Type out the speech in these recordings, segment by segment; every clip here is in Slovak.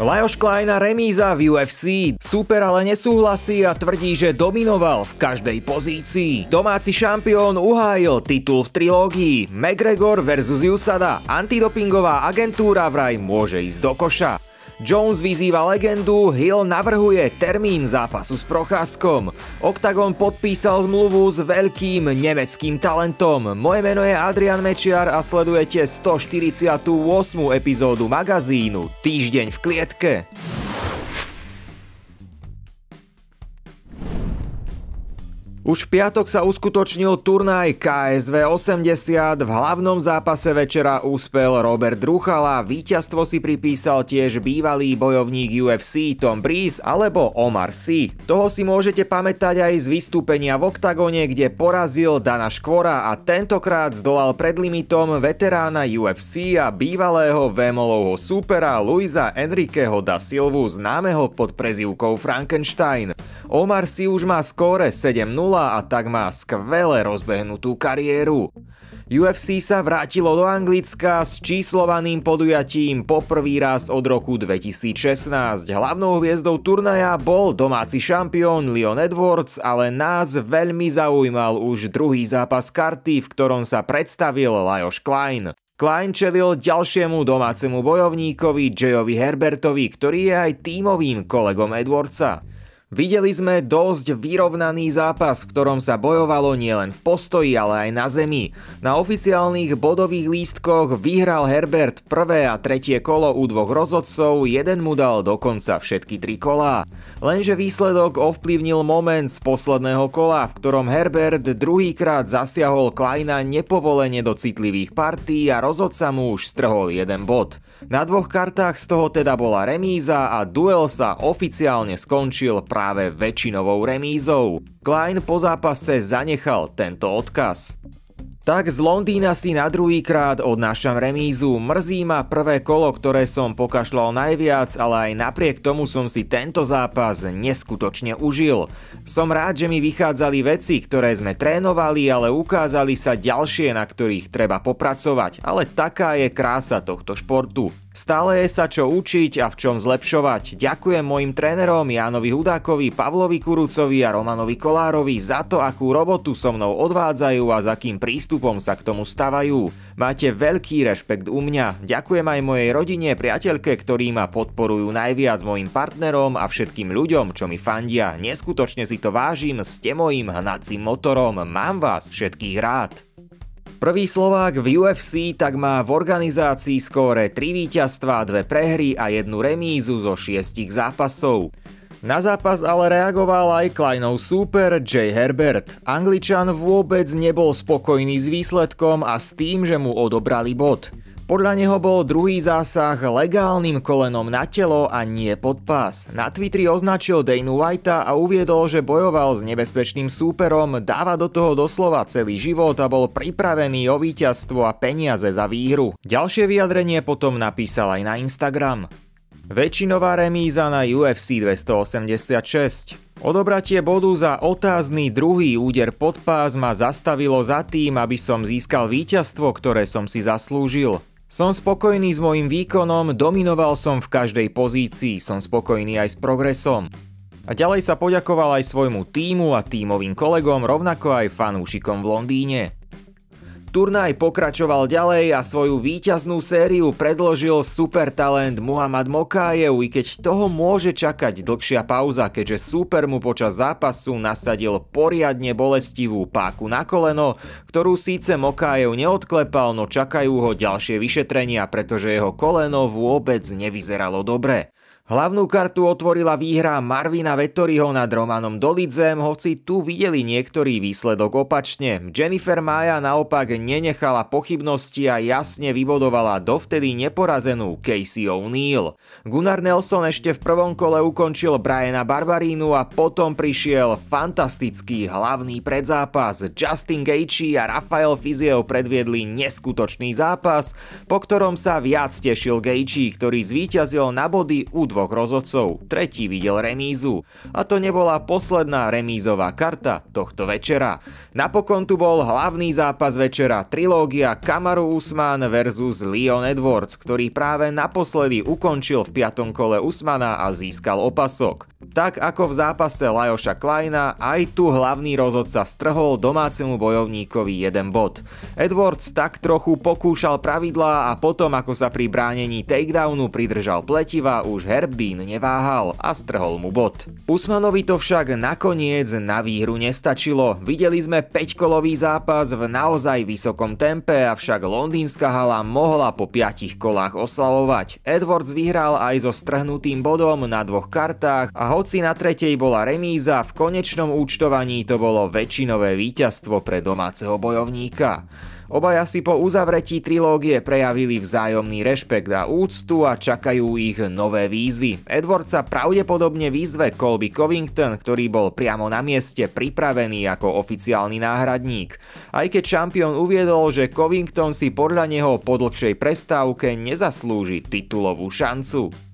Lajos Kleina remíza v UFC. Super ale nesúhlasí a tvrdí, že dominoval v každej pozícii. Domáci šampión uhájil titul v trilógii McGregor vs. Usada. Antidopingová agentúra vraj môže ísť do koša. Jones vyzýva legendu, Hill navrhuje termín zápasu s Procházkom. Octagon podpísal zmluvu s veľkým nemeckým talentom. Moje meno je Adrian Mečiar a sledujete 148. epizódu magazínu Týždeň v klietke. Už v piatok sa uskutočnil turnaj KSV 80, v hlavnom zápase večera úspel Robert Druchala, víťazstvo si pripísal tiež bývalý bojovník UFC Tom Breeze alebo Omar C. Toho si môžete pamätať aj z vystúpenia v oktagone, kde porazil Dana Škvora a tentokrát zdolal pred limitom veterána UFC a bývalého Vemolovho súpera Luisa Enriqueho da Silvu, známeho pod prezivkou Frankenstein. Omar C už má skóre 7-0 bola a tak má skvele rozbehnutú kariéru. UFC sa vrátilo do Anglicka s číslovaným podujatím poprvý raz od roku 2016. Hlavnou hviezdou turnaja bol domáci šampión Leon Edwards, ale nás veľmi zaujímal už druhý zápas karty, v ktorom sa predstavil Lajos Klein. Klein čelil ďalšiemu domácemu bojovníkovi Jayovi Herbertovi, ktorý je aj tímovým kolegom Edwardsa. Videli sme dosť vyrovnaný zápas, v ktorom sa bojovalo nielen v postoji, ale aj na zemi. Na oficiálnych bodových lístkoch vyhral Herbert prvé a tretie kolo u dvoch rozhodcov, jeden mu dal dokonca všetky tri kolá. Lenže výsledok ovplyvnil moment z posledného kola, v ktorom Herbert druhýkrát zasiahol Kleina nepovolene do citlivých partí a rozhodca mu už strhol jeden bod. Na dvoch kartách z toho teda bola remíza a duel sa oficiálne skončil práve väčšinovou remízou. Klein po zápase zanechal tento odkaz. Tak z Londýna si na druhý krát odnášam remízu. Mrzí ma prvé kolo, ktoré som pokašľal najviac, ale aj napriek tomu som si tento zápas neskutočne užil. Som rád, že mi vychádzali veci, ktoré sme trénovali, ale ukázali sa ďalšie, na ktorých treba popracovať. Ale taká je krása tohto športu. Stále je sa čo učiť a v čom zlepšovať. Ďakujem mojim trénerom Jánovi Hudákovi, Pavlovi Kurucovi a Romanovi Kolárovi za to, akú robotu so mnou odvádzajú a za kým prístupom sa k tomu stavajú. Máte veľký rešpekt u mňa. Ďakujem aj mojej rodine, priateľke, ktorí ma podporujú najviac mojim partnerom a všetkým ľuďom, čo mi fandia. Neskutočne si to vážim, ste mojím hnacím motorom. Mám vás všetkých rád. Prvý Slovák v UFC tak má v organizácii skóre 3 víťazstva, 2 prehry a jednu remízu zo 6 zápasov. Na zápas ale reagoval aj Kleinov súper Jay Herbert. Angličan vôbec nebol spokojný s výsledkom a s tým, že mu odobrali bod. Podľa neho bol druhý zásah legálnym kolenom na telo a nie pod pás. Na Twitteri označil Dane Whitea a uviedol, že bojoval s nebezpečným súperom, dáva do toho doslova celý život a bol pripravený o víťazstvo a peniaze za výhru. Ďalšie vyjadrenie potom napísal aj na Instagram. Väčšinová remíza na UFC 286. Odobratie bodu za otázny druhý úder pod pás ma zastavilo za tým, aby som získal víťazstvo, ktoré som si zaslúžil. Som spokojný s mojim výkonom, dominoval som v každej pozícii, som spokojný aj s progresom. A ďalej sa poďakoval aj svojmu týmu a týmovým kolegom, rovnako aj fanúšikom v Londýne. Turnaj pokračoval ďalej a svoju víťaznú sériu predložil supertalent Muhammad Mokájev, i keď toho môže čakať dlhšia pauza, keďže super mu počas zápasu nasadil poriadne bolestivú páku na koleno, ktorú síce Mokájev neodklepal, no čakajú ho ďalšie vyšetrenia, pretože jeho koleno vôbec nevyzeralo dobre. Hlavnú kartu otvorila výhra Marvina Vettoriho nad Romanom Dolidzem, hoci tu videli niektorý výsledok opačne. Jennifer Maja naopak nenechala pochybnosti a jasne vybodovala dovtedy neporazenú Casey O'Neill. Gunnar Nelson ešte v prvom kole ukončil Briana Barbarínu a potom prišiel fantastický hlavný predzápas. Justin Gaethje a Rafael Fiziev predviedli neskutočný zápas, po ktorom sa viac tešil Gaethje, ktorý zvíťazil na body u dvoch dvoch rozhodcov, tretí videl remízu. A to nebola posledná remízová karta tohto večera. Napokon tu bol hlavný zápas večera, trilógia Kamaru Usman versus Leon Edwards, ktorý práve naposledy ukončil v piatom kole Usmana a získal opasok. Tak ako v zápase Lajoša Kleina, aj tu hlavný rozhodca strhol domácemu bojovníkovi jeden bod. Edwards tak trochu pokúšal pravidlá a potom ako sa pri bránení takedownu pridržal pletiva, už Herbín neváhal a strhol mu bod. Usmanovi to však nakoniec na výhru nestačilo. Videli sme 5-kolový zápas v naozaj vysokom tempe, avšak londýnska hala mohla po 5 kolách oslavovať. Edwards vyhral aj so strhnutým bodom na dvoch kartách a hoci na tretej bola remíza, v konečnom účtovaní to bolo väčšinové víťazstvo pre domáceho bojovníka. Obaja si po uzavretí trilógie prejavili vzájomný rešpekt a úctu a čakajú ich nové výzvy. Edward sa pravdepodobne výzve Colby Covington, ktorý bol priamo na mieste pripravený ako oficiálny náhradník. Aj keď šampión uviedol, že Covington si podľa neho po dlhšej prestávke nezaslúži titulovú šancu.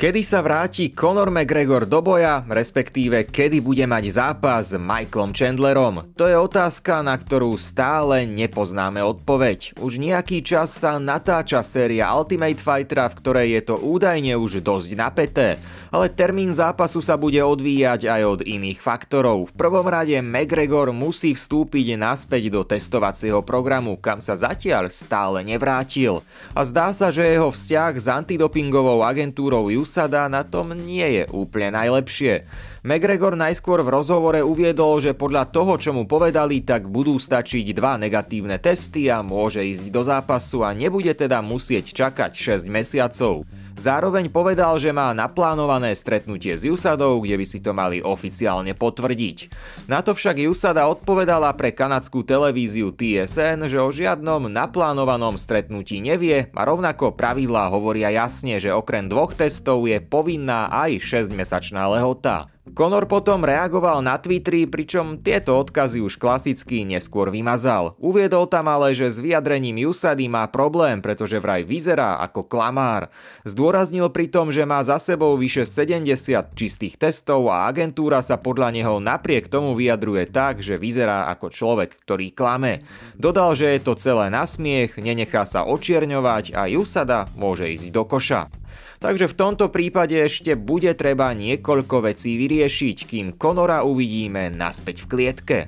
Kedy sa vráti Conor McGregor do boja, respektíve kedy bude mať zápas s Michaelom Chandlerom? To je otázka, na ktorú stále nepoznáme odpoveď. Už nejaký čas sa natáča séria Ultimate Fightera, v ktorej je to údajne už dosť napeté. Ale termín zápasu sa bude odvíjať aj od iných faktorov. V prvom rade McGregor musí vstúpiť naspäť do testovacieho programu, kam sa zatiaľ stále nevrátil. A zdá sa, že jeho vzťah s antidopingovou agentúrou USADA na tom nie je úplne najlepšie. McGregor najskôr v rozhovore uviedol, že podľa toho, čo mu povedali, tak budú stačiť dva negatívne testy a môže ísť do zápasu a nebude teda musieť čakať 6 mesiacov. Zároveň povedal, že má naplánované stretnutie s Jusadou, kde by si to mali oficiálne potvrdiť. Na to však Jusada odpovedala pre kanadskú televíziu TSN, že o žiadnom naplánovanom stretnutí nevie a rovnako pravidlá hovoria jasne, že okrem dvoch testov je povinná aj 6-mesačná lehota. Konor potom reagoval na Twitteri, pričom tieto odkazy už klasicky neskôr vymazal. Uviedol tam ale, že s vyjadrením Usady má problém, pretože vraj vyzerá ako klamár. Zdôraznil pritom, že má za sebou vyše 70 čistých testov a agentúra sa podľa neho napriek tomu vyjadruje tak, že vyzerá ako človek, ktorý klame. Dodal, že je to celé nasmiech, nenechá sa očierňovať a Usada môže ísť do koša. Takže v tomto prípade ešte bude treba niekoľko vecí vyriešiť, kým Konora uvidíme naspäť v klietke.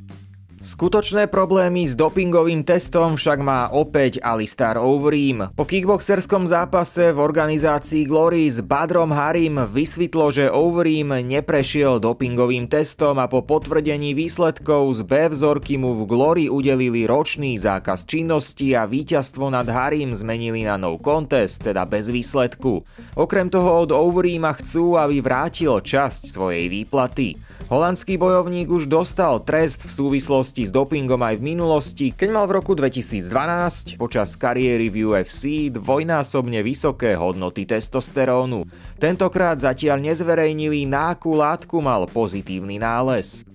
Skutočné problémy s dopingovým testom však má opäť Alistar Overeem. Po kickboxerskom zápase v organizácii Glory s Badrom Harim vysvetlo, že Overeem neprešiel dopingovým testom a po potvrdení výsledkov z B vzorky mu v Glory udelili ročný zákaz činnosti a víťazstvo nad Harim zmenili na no contest, teda bez výsledku. Okrem toho od Overeema chcú, aby vrátil časť svojej výplaty. Holandský bojovník už dostal trest v súvislosti s dopingom aj v minulosti, keď mal v roku 2012 počas kariéry v UFC dvojnásobne vysoké hodnoty testosterónu. Tentokrát zatiaľ nezverejnili, na akú látku mal pozitívny nález.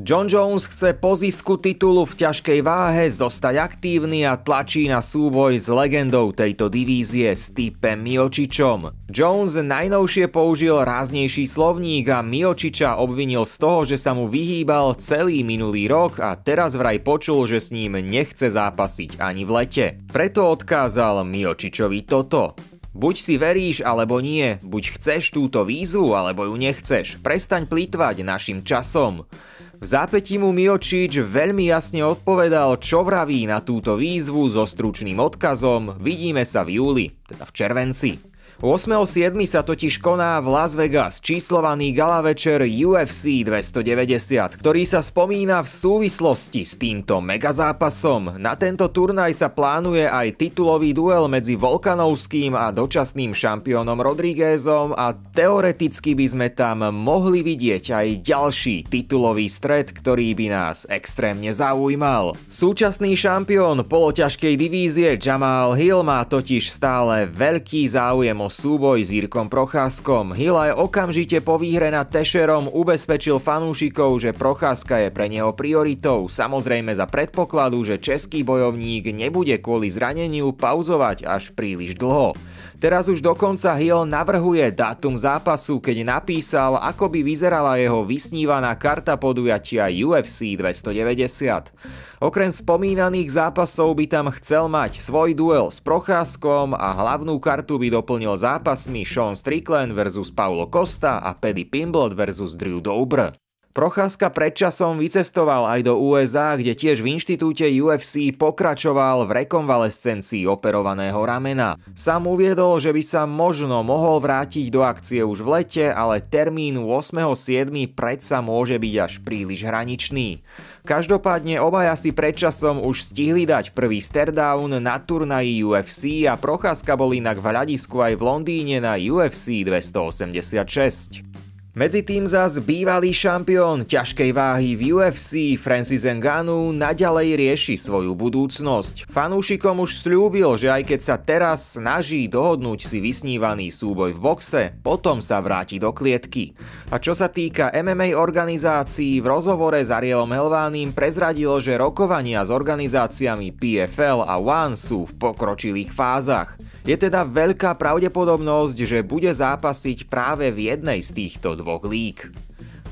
John Jones chce po zisku titulu v ťažkej váhe zostať aktívny a tlačí na súboj s legendou tejto divízie Stipem Miočičom. Jones najnovšie použil ráznejší slovník a Miočiča obvinil z toho, že sa mu vyhýbal celý minulý rok a teraz vraj počul, že s ním nechce zápasiť ani v lete. Preto odkázal Miočičovi toto. Buď si veríš, alebo nie. Buď chceš túto vízu, alebo ju nechceš. Prestaň plýtvať našim časom. V zápätí mu Miočič veľmi jasne odpovedal, čo vraví na túto výzvu so stručným odkazom Vidíme sa v júli, teda v červenci. 8.7. sa totiž koná v Las Vegas číslovaný gala večer UFC 290, ktorý sa spomína v súvislosti s týmto megazápasom. Na tento turnaj sa plánuje aj titulový duel medzi Volkanovským a dočasným šampiónom Rodríguezom a teoreticky by sme tam mohli vidieť aj ďalší titulový stred, ktorý by nás extrémne zaujímal. Súčasný šampión poloťažkej divízie Jamal Hill má totiž stále veľký záujem o súboj s Jirkom Procházkom. Hilaj okamžite po výhre nad Tešerom ubezpečil fanúšikov, že Procházka je pre neho prioritou, samozrejme za predpokladu, že český bojovník nebude kvôli zraneniu pauzovať až príliš dlho. Teraz už dokonca Hill navrhuje dátum zápasu, keď napísal, ako by vyzerala jeho vysnívaná karta podujatia UFC 290. Okrem spomínaných zápasov by tam chcel mať svoj duel s Procházkom a hlavnú kartu by doplnil zápasmi Sean Strickland vs. Paulo Costa a Paddy Pimblet vs. Drew Dobr. Procházka predčasom vycestoval aj do USA, kde tiež v inštitúte UFC pokračoval v rekonvalescencii operovaného ramena. Sam uviedol, že by sa možno mohol vrátiť do akcie už v lete, ale termín 8.7. predsa môže byť až príliš hraničný. Každopádne obaja si predčasom už stihli dať prvý stardown na turnaji UFC a Procházka bol inak v hľadisku aj v Londýne na UFC 286. Medzi tým zas bývalý šampión ťažkej váhy v UFC Francis Ngannou naďalej rieši svoju budúcnosť. Fanúšikom už slúbil, že aj keď sa teraz snaží dohodnúť si vysnívaný súboj v boxe, potom sa vráti do klietky. A čo sa týka MMA organizácií, v rozhovore s Arielom Helvánim prezradil, že rokovania s organizáciami PFL a One sú v pokročilých fázach. Je teda veľká pravdepodobnosť, že bude zápasiť práve v jednej z týchto dvoch lík.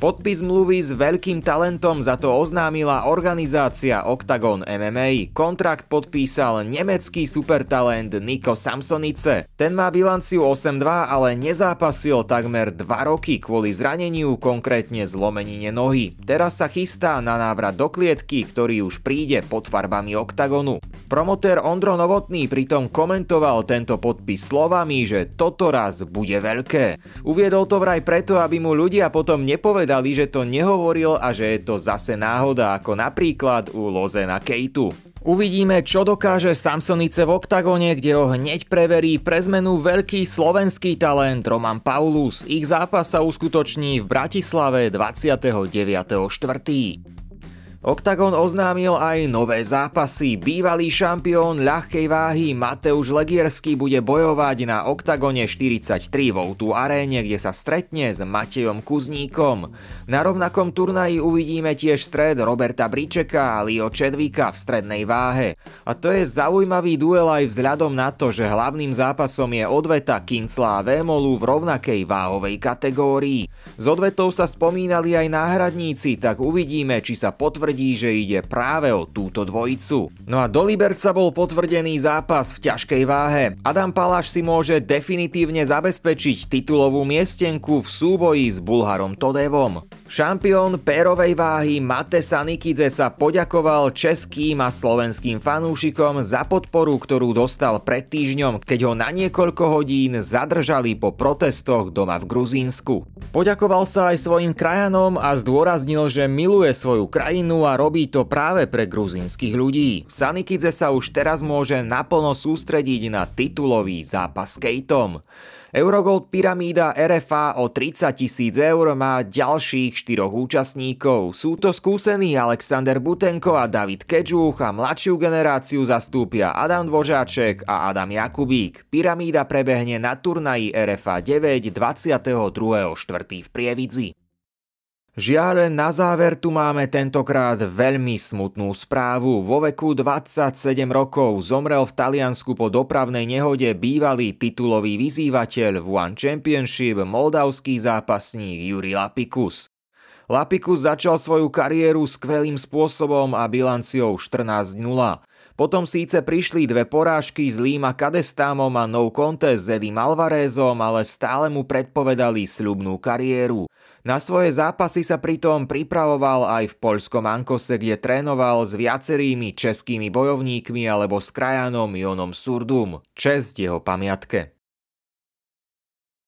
Podpis mluvy s veľkým talentom za to oznámila organizácia Octagon MMA. Kontrakt podpísal nemecký supertalent Niko Samsonice. Ten má bilanciu 8-2, ale nezápasil takmer 2 roky kvôli zraneniu, konkrétne zlomenine nohy. Teraz sa chystá na návrat do klietky, ktorý už príde pod farbami Octagonu. Promotér Ondro Novotný pritom komentoval tento podpis slovami, že toto raz bude veľké. Uviedol to vraj preto, aby mu ľudia potom nepovedali, povedali, že to nehovoril a že je to zase náhoda, ako napríklad u Lozena Kejtu. Uvidíme, čo dokáže Samsonice v oktagóne, kde ho hneď preverí pre zmenu veľký slovenský talent Roman Paulus. Ich zápas sa uskutoční v Bratislave 29.4. Octagon oznámil aj nové zápasy. Bývalý šampión ľahkej váhy Mateuš Legierský bude bojovať na Octagone 43 vo tú aréne, kde sa stretne s Matejom Kuzníkom. Na rovnakom turnaji uvidíme tiež stred Roberta Bričeka a Leo Čedvika v strednej váhe. A to je zaujímavý duel aj vzhľadom na to, že hlavným zápasom je odveta Kincla a Vémolu v rovnakej váhovej kategórii. S odvetou sa spomínali aj náhradníci, tak uvidíme, či sa potvrdí tvrdí, že ide práve o túto dvojicu. No a do Liberca bol potvrdený zápas v ťažkej váhe. Adam Paláš si môže definitívne zabezpečiť titulovú miestenku v súboji s Bulharom Todevom. Šampión pérovej váhy Mate Sanikidze sa poďakoval českým a slovenským fanúšikom za podporu, ktorú dostal pred týždňom, keď ho na niekoľko hodín zadržali po protestoch doma v Gruzínsku. Poďakoval sa aj svojim krajanom a zdôraznil, že miluje svoju krajinu a robí to práve pre gruzínskych ľudí. Sanikidze sa už teraz môže naplno sústrediť na titulový zápas s Kejtom. Eurogold Pyramída RFA o 30 tisíc eur má ďalších štyroch účastníkov. Sú to skúsení Alexander Butenko a David Kedžuch a mladšiu generáciu zastúpia Adam Dvožáček a Adam Jakubík. Pyramída prebehne na turnaji RFA 9 22.4. v Prievidzi. Žiaľ, na záver tu máme tentokrát veľmi smutnú správu. Vo veku 27 rokov zomrel v Taliansku po dopravnej nehode bývalý titulový vyzývateľ v One Championship moldavský zápasník Juri Lapikus. Lapikus začal svoju kariéru skvelým spôsobom a bilanciou 14-0. Potom síce prišli dve porážky s Líma Kadestámom a no contest s Edim Alvarezom, ale stále mu predpovedali sľubnú kariéru. Na svoje zápasy sa pritom pripravoval aj v poľskom Ankose, kde trénoval s viacerými českými bojovníkmi alebo s krajanom Jonom Surdum. Čest jeho pamiatke.